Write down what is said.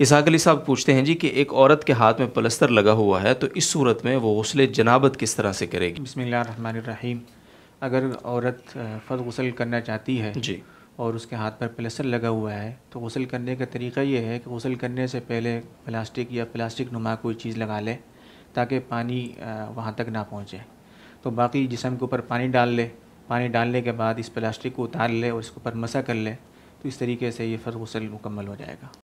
इसहाक अली साहब पूछते हैं जी कि एक औरत के हाथ में पलस्तर लगा हुआ है तो इस सूरत में वो गसल जनाबत किस तरह से करेगी बसमीम अगर औरत फ़र्ज गसल करना चाहती है जी और उसके हाथ पर प्लस्तर लगा हुआ है तो गसल करने का तरीका ये है कि गसल करने से पहले प्लास्टिक या प्लास्टिक नुमा कोई चीज़ लगा ले ताकि पानी वहाँ तक ना पहुँचे तो बाकी जिसम के ऊपर पानी डाल ले पानी डालने के बाद इस प्लास्टिक को उतार ले और इसके ऊपर मसा कर ले तो इस तरीके से ये फ़र्ज गसल मुकम्मल हो जाएगा